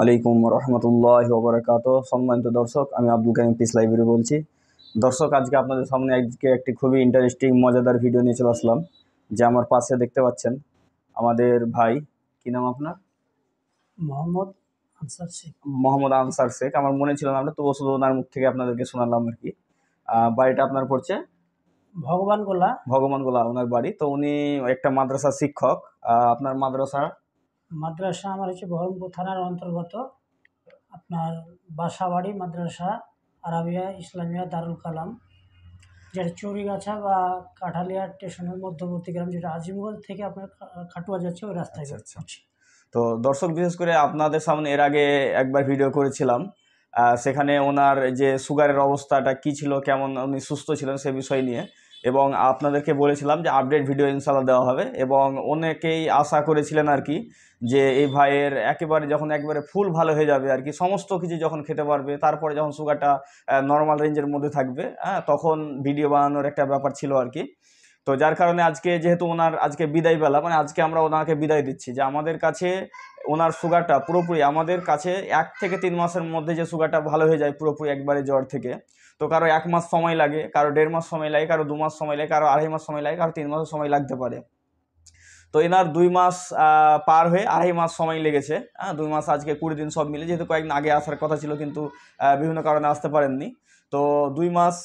আলাইকুম রহমতুল্লাহ ওবরাকাত সম্মানিত দর্শক আমি আব্দুল কারিম পিস লাইব্রেরি বলছি দর্শক আজকে আপনাদের সামনে একদিকে একটি খুবই ইন্টারেস্টিং মজাদার ভিডিও নিয়ে চলে আসলাম যে আমার পাশে দেখতে পাচ্ছেন আমাদের ভাই কি নাম আপনার মোহাম্মদ আনসার শেখ মোহাম্মদ আনসার শেখ আমার মনে ছিল নামটা তবু শুধু ওনার মুখ থেকে আপনাদেরকে শোনালাম আর কি বাড়িটা আপনার পড়ছে ভগবান গোলা ভগবান গোলা ওনার বাড়ি তো উনি একটা মাদ্রাসা শিক্ষক আপনার মাদ্রাসা মাদ্রাসা আমার হচ্ছে বহরমপুর থানার অন্তর্গত আপনার বাসাবাড়ি মাদ্রাসা আরাবিয়া ইসলামিয়া দারুল কালাম যেটা চৌরিগাছা বা কাঠালিয়া স্টেশনের মধ্যবর্তী গ্রাম যেটা আজিমগঞ্জ থেকে আপনার খাটুয়া যাচ্ছে ওই রাস্তায় যাচ্ছে আচ্ছা। তো দর্শক বিশেষ করে আপনাদের সামনে এর আগে একবার ভিডিও করেছিলাম সেখানে ওনার যে সুগারের অবস্থাটা কি ছিল কেমন উনি সুস্থ ছিলেন সে বিষয় নিয়ে এবং আপনাদেরকে বলেছিলাম যে আপডেট ভিডিও ইনশাল্লাহ দেওয়া হবে এবং অনেকেই আশা করেছিলেন আর কি যে এই ভাইয়ের একেবারে যখন একবারে ফুল ভালো হয়ে যাবে আর কি সমস্ত কিছু যখন খেতে পারবে তারপরে যখন সুগারটা নর্মাল রেঞ্জের মধ্যে থাকবে হ্যাঁ তখন ভিডিও বানানোর একটা ব্যাপার ছিল আর কি তো যার কারণে আজকে যেহেতু ওনার আজকে বিদায় বেলা মানে আজকে আমরা ওনাকে বিদায় দিচ্ছি যে আমাদের কাছে ওনার সুগারটা পুরোপুরি আমাদের কাছে এক থেকে তিন মাসের মধ্যে যে সুগারটা ভালো হয়ে যায় পুরোপুরি একবারে জ্বর থেকে তো কারো এক মাস সময় লাগে কারো দেড় মাস সময় লাগে কারো দু মাস সময় লাগে কারো আড়াই মাস সময় লাগে কারো তিন মাসের সময় লাগতে পারে তো এনার দুই মাস পার হয়ে আড়াই মাস সময় লেগেছে হ্যাঁ দুই মাস আজকে কুড়ি দিন সব মিলে যেহেতু কয়েকদিন আগে আসার কথা ছিল কিন্তু বিভিন্ন কারণে আসতে পারেননি তো দুই মাস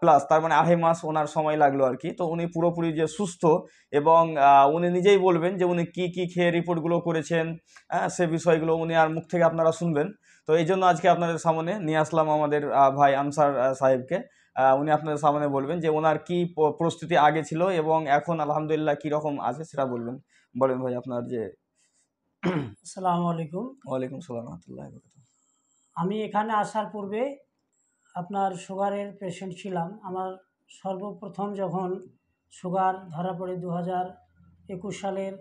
প্লাস তার মানে আড়াই মাস ওনার সময় লাগলো আর কি তো উনি পুরোপুরি যে সুস্থ এবং উনি নিজেই বলবেন যে উনি কি কি খেয়ে রিপোর্টগুলো করেছেন হ্যাঁ সে বিষয়গুলো উনি আর মুখ থেকে আপনারা শুনবেন তো এই জন্য আজকে আপনাদের সামনে নিয়ে আসলাম আমাদের ভাই আনসার সাহেবকে উনি আপনাদের সামনে বলবেন যে ওনার কি প্রস্তুতি আগে ছিল এবং এখন আলহামদুলিল্লাহ কি রকম আছে সেটা বলবেন বলেন ভাই আপনার যে আসসালামু আলাইকুম ওয়ালাইকুম আসসালাম রহমতুল্লাহ আমি এখানে আসার পূর্বে আপনার সুগারের পেশেন্ট ছিলাম আমার সর্বপ্রথম যখন সুগার ধরা পড়ে দু হাজার একুশ সালের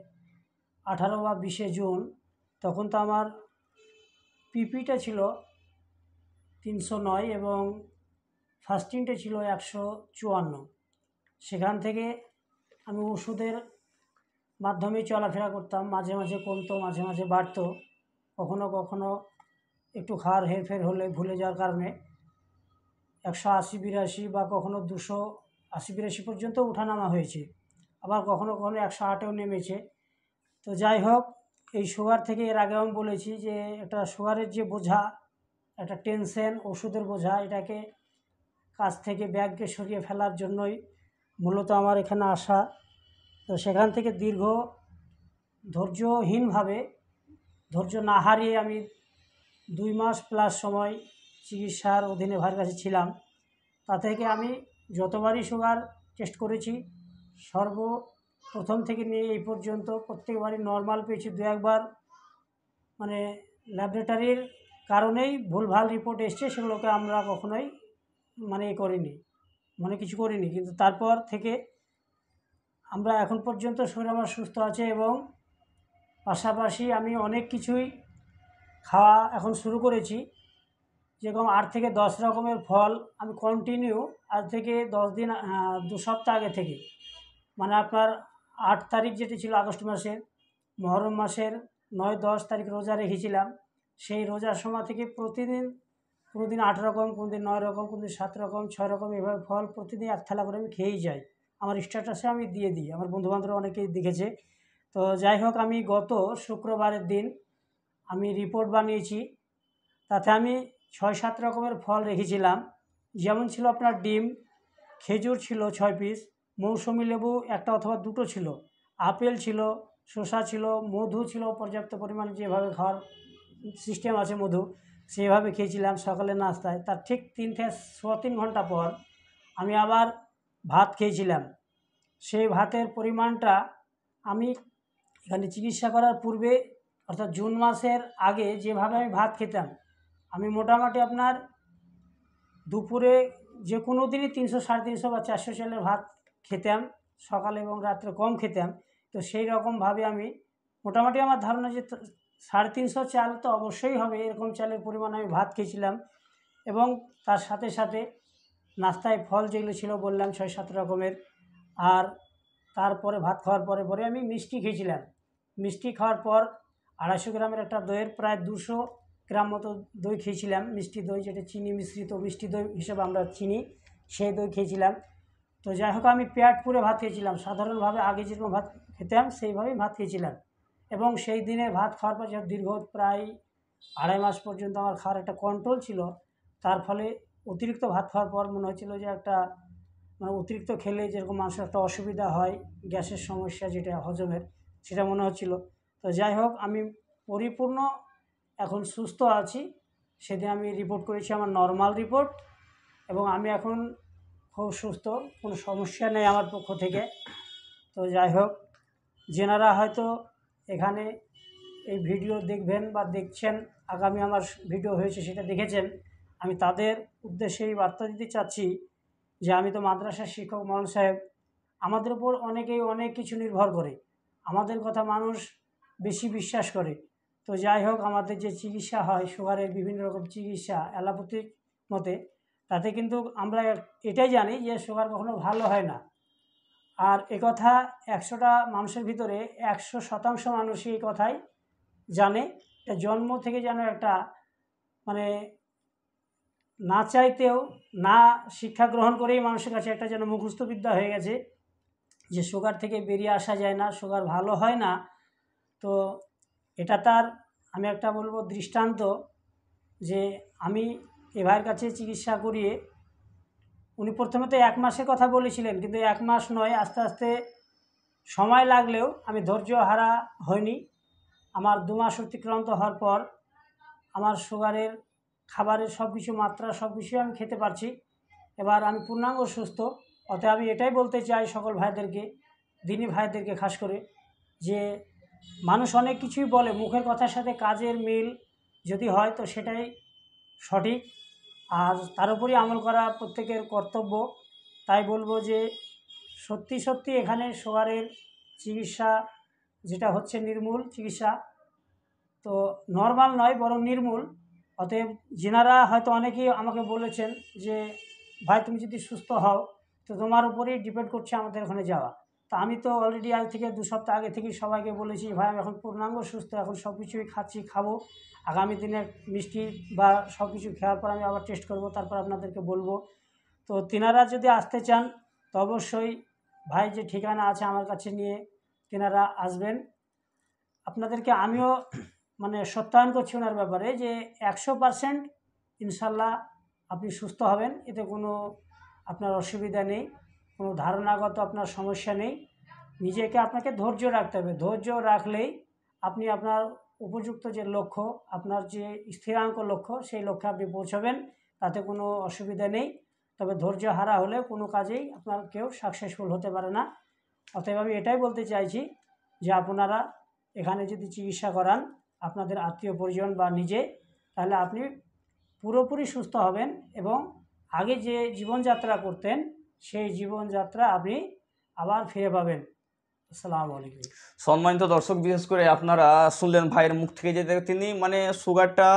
আঠারো বা বিশে জুন তখন তো আমার পিপিটা ছিল তিনশো নয় এবং ফাস্টিংটা ছিল একশো চুয়ান্ন সেখান থেকে আমি ওষুধের মাধ্যমে চলাফেরা করতাম মাঝে মাঝে কমতো মাঝে মাঝে বাড়তো কখনো কখনো একটু খার হেরফের হলে ভুলে যাওয়ার কারণে একশো আশি বিরাশি বা কখনো দুশো আশি বিরাশি পর্যন্ত ওঠানামা হয়েছে আবার কখনো কখনো একশো আটেও নেমেছে তো যাই হোক এই সুগার থেকে এর আগে আমি বলেছি যে একটা সুগারের যে বোঝা একটা টেনশন ওষুধের বোঝা এটাকে কাছ থেকে ব্যাগকে সরিয়ে ফেলার জন্যই মূলত আমার এখানে আসা তো সেখান থেকে দীর্ঘ ধৈর্যহীনভাবে ধৈর্য না হারিয়ে আমি দুই মাস প্লাস সময় চিকিৎসার অধীনে ভার কাছে ছিলাম তা থেকে আমি যতবারই সুগার টেস্ট করেছি সর্ব প্রথম থেকে নিয়ে এই পর্যন্ত প্রত্যেকবারই নর্মাল পেয়েছি দু একবার মানে ল্যাবরেটরির কারণেই ভুলভাল রিপোর্ট এসছে সেগুলোকে আমরা কখনোই মানে এ করিনি মানে কিছু করিনি কিন্তু তারপর থেকে আমরা এখন পর্যন্ত শরীর আমার সুস্থ আছে এবং পাশাপাশি আমি অনেক কিছুই খাওয়া এখন শুরু করেছি যেরকম আট থেকে দশ রকমের ফল আমি কন্টিনিউ আজ থেকে দশ দিন দু সপ্তাহ আগে থেকে মানে আপনার আট তারিখ যেটি ছিল আগস্ট মাসের মহরম মাসের নয় দশ তারিখ রোজা রেখেছিলাম সেই রোজার সময় থেকে প্রতিদিন কোনো দিন আট রকম কোনো দিন নয় রকম কোনো দিন সাত রকম ছয় রকম এভাবে ফল প্রতিদিন এক থালা করে আমি খেয়েই যাই আমার স্ট্যাটাসে আমি দিয়ে দিই আমার বন্ধুবান্ধব অনেকেই দেখেছে তো যাই হোক আমি গত শুক্রবারের দিন আমি রিপোর্ট বানিয়েছি তাতে আমি ছয় সাত রকমের ফল রেখেছিলাম যেমন ছিল আপনার ডিম খেজুর ছিল ছয় পিস মৌসুমি লেবু একটা অথবা দুটো ছিল আপেল ছিল শসা ছিল মধু ছিল পর্যাপ্ত পরিমাণে যেভাবে খাওয়ার সিস্টেম আছে মধু সেইভাবে খেয়েছিলাম সকালে নাস্তায় তার ঠিক তিন থেকে ছ তিন ঘন্টা পর আমি আবার ভাত খেয়েছিলাম সেই ভাতের পরিমাণটা আমি এখানে চিকিৎসা করার পূর্বে অর্থাৎ জুন মাসের আগে যেভাবে আমি ভাত খেতাম আমি মোটামুটি আপনার দুপুরে যে কোনো দিনই তিনশো সাড়ে তিনশো বা চারশো চালের ভাত খেতাম সকালে এবং রাত্রে কম খেতাম তো সেই রকমভাবে আমি মোটামুটি আমার ধারণা যে সাড়ে তিনশো চাল তো অবশ্যই হবে এরকম চালের পরিমাণ আমি ভাত খেয়েছিলাম এবং তার সাথে সাথে নাস্তায় ফল যেগুলো ছিল বললাম ছয় সাত রকমের আর তারপরে ভাত খাওয়ার পরে পরে আমি মিষ্টি খেয়েছিলাম মিষ্টি খাওয়ার পর আড়াইশো গ্রামের একটা দইয়ের প্রায় দুশো গ্রাম মতো দই খেয়েছিলাম মিষ্টি দই যেটা চিনি মিশ্রিত মিষ্টি দই হিসেবে আমরা চিনি সেই দই খেয়েছিলাম তো যাই হোক আমি পেট পুরে ভাত খেয়েছিলাম সাধারণভাবে আগে যেরকম ভাত খেতাম সেইভাবেই ভাত খেয়েছিলাম এবং সেই দিনে ভাত খাওয়ার পর দীর্ঘ প্রায় আড়াই মাস পর্যন্ত আমার খাওয়ার একটা কন্ট্রোল ছিল তার ফলে অতিরিক্ত ভাত খাওয়ার পর মনে হচ্ছিল যে একটা মানে অতিরিক্ত খেলে যেরকম মানুষের একটা অসুবিধা হয় গ্যাসের সমস্যা যেটা হজমের সেটা মনে হচ্ছিল তো যাই হোক আমি পরিপূর্ণ এখন সুস্থ আছি সেদিন আমি রিপোর্ট করেছি আমার নর্মাল রিপোর্ট এবং আমি এখন খুব সুস্থ কোনো সমস্যা নেই আমার পক্ষ থেকে তো যাই হোক যেনারা হয়তো এখানে এই ভিডিও দেখবেন বা দেখছেন আগামী আমার ভিডিও হয়েছে সেটা দেখেছেন আমি তাদের উদ্দেশ্যে এই বার্তা দিতে চাচ্ছি যে আমি তো মাদ্রাসার শিক্ষক মরণ সাহেব আমাদের উপর অনেকেই অনেক কিছু নির্ভর করে আমাদের কথা মানুষ বেশি বিশ্বাস করে তো যাই হোক আমাদের যে চিকিৎসা হয় সুগারের বিভিন্ন রকম চিকিৎসা অ্যালোপ্যাথিক মতে তাতে কিন্তু আমরা এটাই জানি যে সুগার কখনো ভালো হয় না আর এ কথা একশোটা মানুষের ভিতরে একশো শতাংশ মানুষই এই কথাই জানে জন্ম থেকে যেন একটা মানে না চাইতেও না শিক্ষা গ্রহণ করেই মানুষের কাছে একটা যেন মুখস্থবিদ্যা হয়ে গেছে যে সুগার থেকে বেরিয়ে আসা যায় না সুগার ভালো হয় না তো এটা তার আমি একটা বলবো দৃষ্টান্ত যে আমি এ ভাইয়ের কাছে চিকিৎসা করিয়ে উনি প্রথমে তো এক মাসের কথা বলেছিলেন কিন্তু এক মাস নয় আস্তে আস্তে সময় লাগলেও আমি ধৈর্য হারা হইনি আমার দু মাস অতিক্রান্ত হওয়ার পর আমার সুগারের খাবারের সব কিছু মাত্রা সব কিছু আমি খেতে পারছি এবার আমি পূর্ণাঙ্গ সুস্থ অতএব আমি এটাই বলতে চাই সকল ভাইদেরকে দিনী ভাইদেরকে খাস করে যে মানুষ অনেক কিছুই বলে মুখের কথার সাথে কাজের মিল যদি হয় তো সেটাই সঠিক আর তার উপরই আমল করা প্রত্যেকের কর্তব্য তাই বলবো যে সত্যি সত্যি এখানে সোগারের চিকিৎসা যেটা হচ্ছে নির্মূল চিকিৎসা তো নর্মাল নয় বরং নির্মূল অতএব জেনারা হয়তো অনেকেই আমাকে বলেছেন যে ভাই তুমি যদি সুস্থ হও তো তোমার উপরেই ডিপেন্ড করছে আমাদের ওখানে যাওয়া তা আমি তো অলরেডি আজ থেকে দু সপ্তাহ আগে থেকেই সবাইকে বলেছি ভাই আমি এখন পূর্ণাঙ্গ সুস্থ এখন সব কিছুই খাচ্ছি খাবো আগামী দিনে মিষ্টি বা সব কিছু খাওয়ার পর আমি আবার টেস্ট করব তারপর আপনাদেরকে বলবো তো তিনারা যদি আসতে চান তো অবশ্যই ভাই যে ঠিকানা আছে আমার কাছে নিয়ে তেনারা আসবেন আপনাদেরকে আমিও মানে সত্যায়ন করছি ওনার ব্যাপারে যে একশো পারসেন্ট ইনশাল্লাহ আপনি সুস্থ হবেন এতে কোনো আপনার অসুবিধা নেই কোনো ধারণাগত আপনার সমস্যা নেই নিজেকে আপনাকে ধৈর্য রাখতে হবে ধৈর্য রাখলেই আপনি আপনার উপযুক্ত যে লক্ষ্য আপনার যে স্থিরাঙ্ক লক্ষ্য সেই লক্ষ্যে আপনি পৌঁছাবেন তাতে কোনো অসুবিধা নেই তবে ধৈর্য হারা হলে কোনো কাজেই আপনার কেউ সাকসেসফুল হতে পারে না অতএব আমি এটাই বলতে চাইছি যে আপনারা এখানে যদি চিকিৎসা করান আপনাদের আত্মীয় পরিজন বা নিজে তাহলে আপনি পুরোপুরি সুস্থ হবেন এবং আগে যে জীবনযাত্রা করতেন সেই জীবনযাত্রা আপনি আবার ফিরে পাবেন সম্মানিত দর্শক বিশেষ করে আপনারা শুনলেন ভাইয়ের মুখ থেকে যে তিনি মানে সুগারটা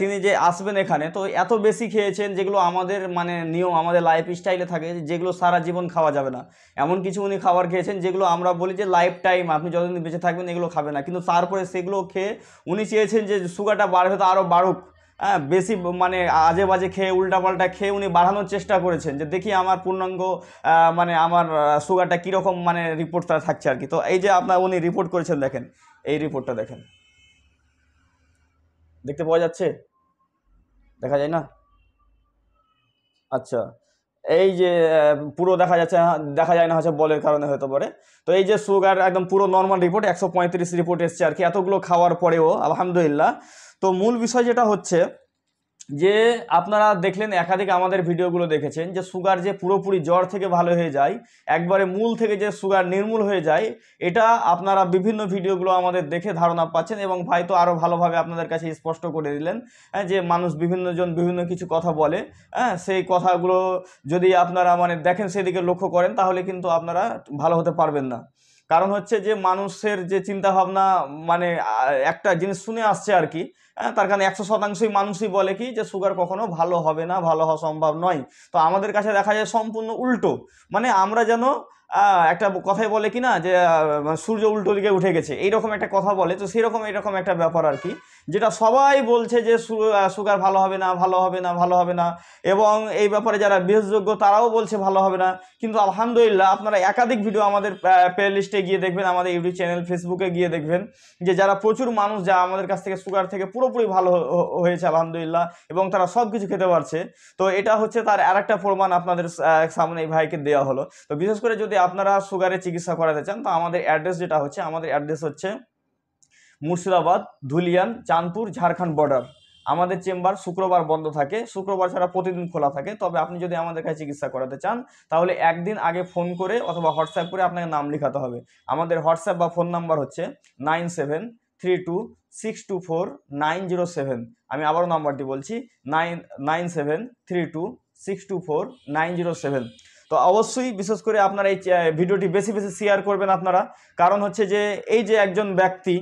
তিনি যে আসবেন এখানে তো এত বেশি খেয়েছেন যেগুলো আমাদের মানে নিয়ম আমাদের লাইফ স্টাইলে থাকে যেগুলো সারা জীবন খাওয়া যাবে না এমন কিছু উনি খাবার খেয়েছেন যেগুলো আমরা বলি যে লাইফ টাইম আপনি যতদিন বেঁচে থাকবেন এগুলো খাবে না কিন্তু তারপরে সেগুলো খেয়ে উনি চেয়েছেন যে সুগারটা বাড়বে তো আরও বাড়ুক হ্যাঁ, বেশি মানে আজে বাজে খেয়ে উল্টাপাল্টা খেয়ে উনি বাড়ানোর চেষ্টা করেছেন যে দেখি আমার পূর্ণাঙ্গ মানে আমার সুগারটা কীরকম মানে রিপোর্টটা থাকছে আর কি তো এই যে আপনার উনি রিপোর্ট করেছেন দেখেন এই রিপোর্টটা দেখেন দেখতে পাওয়া যাচ্ছে দেখা যায় না আচ্ছা এই যে পুরো দেখা যাচ্ছে দেখা যায় না হচ্ছে বলের কারণে হতে পারে তো এই যে সুগার একদম পুরো নর্মাল রিপোর্ট একশো রিপোর্ট এসছে আর কি এতগুলো খাওয়ার পরেও আলহামদুলিল্লাহ তো মূল বিষয় যেটা হচ্ছে যে আপনারা দেখলেন একাধিক আমাদের ভিডিওগুলো দেখেছেন যে সুগার যে পুরোপুরি জ্বর থেকে ভালো হয়ে যায় একবারে মূল থেকে যে সুগার নির্মূল হয়ে যায় এটা আপনারা বিভিন্ন ভিডিওগুলো আমাদের দেখে ধারণা পাচ্ছেন এবং ভাই তো আরও ভালোভাবে আপনাদের কাছে স্পষ্ট করে দিলেন হ্যাঁ, যে মানুষ বিভিন্নজন বিভিন্ন কিছু কথা বলে হ্যাঁ সেই কথাগুলো যদি আপনারা মানে দেখেন সেদিকে লক্ষ্য করেন তাহলে কিন্তু আপনারা ভালো হতে পারবেন না কারণ হচ্ছে যে মানুষের যে চিন্তা ভাবনা মানে একটা জিনিস শুনে আসছে আর কি তার কারণে একশো শতাংশই মানুষই বলে কি যে সুগার কখনো ভালো হবে না ভালো হওয়া সম্ভব নয় তো আমাদের কাছে দেখা যায় সম্পূর্ণ উল্টো মানে আমরা যেন একটা কথাই বলে কি না যে সূর্য উল্টো দিকে উঠে গেছে এইরকম একটা কথা বলে তো সেরকম এরকম একটা ব্যাপার আর কি যেটা সবাই বলছে যে সুগার ভালো হবে না ভালো হবে না ভালো হবে না এবং এই ব্যাপারে যারা বিশেষযোগ্য তারাও বলছে ভালো হবে না কিন্তু আলহামদুলিল্লাহ আপনারা একাধিক ভিডিও আমাদের প্লে লিস্টে গিয়ে দেখবেন আমাদের ইউটিউব চ্যানেল ফেসবুকে গিয়ে দেখবেন যে যারা প্রচুর মানুষ যা আমাদের কাছ থেকে সুগার থেকে পুরোপুরি ভালো হয়েছে আলহামদুলিল্লাহ এবং তারা সব কিছু খেতে পারছে তো এটা হচ্ছে তার আর একটা প্রমাণ আপনাদের সামনে এই ভাইকে দেওয়া হলো তো বিশেষ করে যদি আপনারা সুগারের চিকিৎসা করাতে চান তো আমাদের অ্যাড্রেস যেটা হচ্ছে আমাদের অ্যাড্রেস হচ্ছে মুর্শিদাবাদ ধুলিয়ান চাঁদপুর ঝাড়খণ্ড বর্ডার আমাদের চেম্বার শুক্রবার বন্ধ থাকে শুক্রবার ছাড়া প্রতিদিন খোলা থাকে তবে আপনি যদি আমাদের কাছে চিকিৎসা করাতে চান তাহলে একদিন আগে ফোন করে অথবা হোয়াটসঅ্যাপ করে আপনাকে নাম লেখাতে হবে আমাদের হোয়াটসঅ্যাপ বা ফোন নাম্বার হচ্ছে nine seven three two six two four nine zero seven আমি আবারও নাম্বারটি বলছি nine nine seven three two six two four nine zero seven তো অবশ্যই বিশেষ করে আপনারা এই ভিডিওটি বেশি বেশি শেয়ার করবেন আপনারা কারণ হচ্ছে যে এই যে একজন ব্যক্তি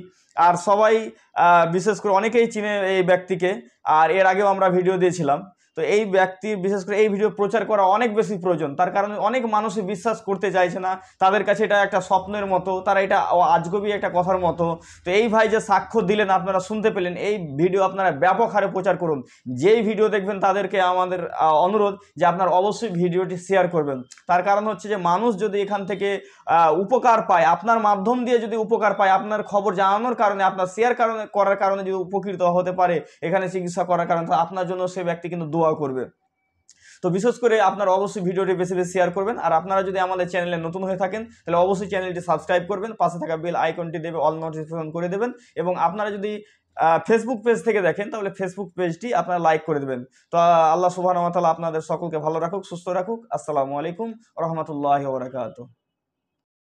আর সবাই বিশেষ করে অনেকেই চিনে এই ব্যক্তিকে আর এর আগেও আমরা ভিডিও দিয়েছিলাম তো এই ব্যক্তির বিশেষ করে এই ভিডিও প্রচার করা অনেক বেশি প্রয়োজন তার কারণে অনেক মানুষই বিশ্বাস করতে চাইছে না তাদের কাছে এটা একটা স্বপ্নের মতো তারা এটা আজগবি একটা কথার মতো তো এই ভাই যে সাক্ষ্য দিলেন আপনারা শুনতে পেলেন এই ভিডিও আপনারা ব্যাপক হারে প্রচার করুন যেই ভিডিও দেখবেন তাদেরকে আমাদের অনুরোধ যে আপনার অবশ্যই ভিডিওটি শেয়ার করবেন তার কারণ হচ্ছে যে মানুষ যদি এখান থেকে উপকার পায় আপনার মাধ্যম দিয়ে যদি উপকার পায় আপনার খবর জানানোর কারণে আপনার শেয়ার কারণে করার কারণে যদি উপকৃত হতে পারে এখানে চিকিৎসা করার কারণে আপনার জন্য সে ব্যক্তি কিন্তু দোয়া দোয়া করবে তো বিশেষ করে আপনারা অবশ্যই ভিডিওটি বেশি বেশি শেয়ার করবেন আর আপনারা যদি আমাদের চ্যানেলে নতুন হয়ে থাকেন তাহলে অবশ্যই চ্যানেলটি সাবস্ক্রাইব করবেন পাশে থাকা বেল আইকনটি দেবে অল নোটিফিকেশন করে দেবেন এবং আপনারা যদি ফেসবুক পেজ থেকে দেখেন তাহলে ফেসবুক পেজটি আপনারা লাইক করে দেবেন তো আল্লাহ সুবাহ আপনাদের সকলকে ভালো রাখুক সুস্থ রাখুক আসসালামু আলাইকুম রহমতুল্লাহ বরাকাতু